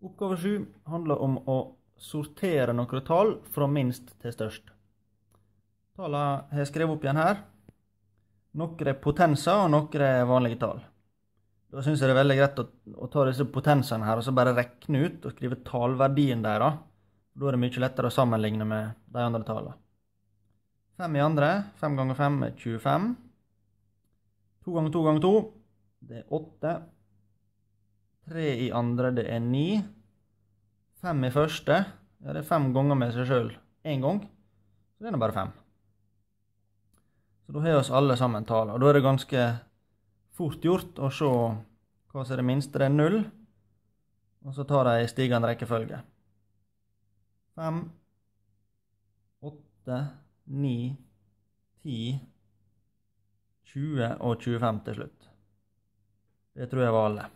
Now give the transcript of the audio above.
Oppgave 7 handler om å sortere noen tall fra minst til størst. Tallene har jeg skrevet opp igjen her. Noen potenser og noen vanlige tall. Da syns jeg det er veldig greit å, å, ta disse potensene her og så bare regne ut og skrive tallverdien deres. Da er det mye lettere å sammenligne med de andre tallene. 5 i andre. 5 ganger 5 er 25. 2 ganger 2 ganger 2 det er 8. Tre i andre, det er ni. Fem i første. Ja, det er fem ganger med seg sjøl én gang. Så det er nå bare fem. Så da har vi alle sammen tallene. Og da er det ganske fort gjort å se hva som er det minste. Det er null. Og så tar de stigende rekkefølge. Fem, åtte, ni, ti, 20 og 25 til slutt. Det tror jeg var alle.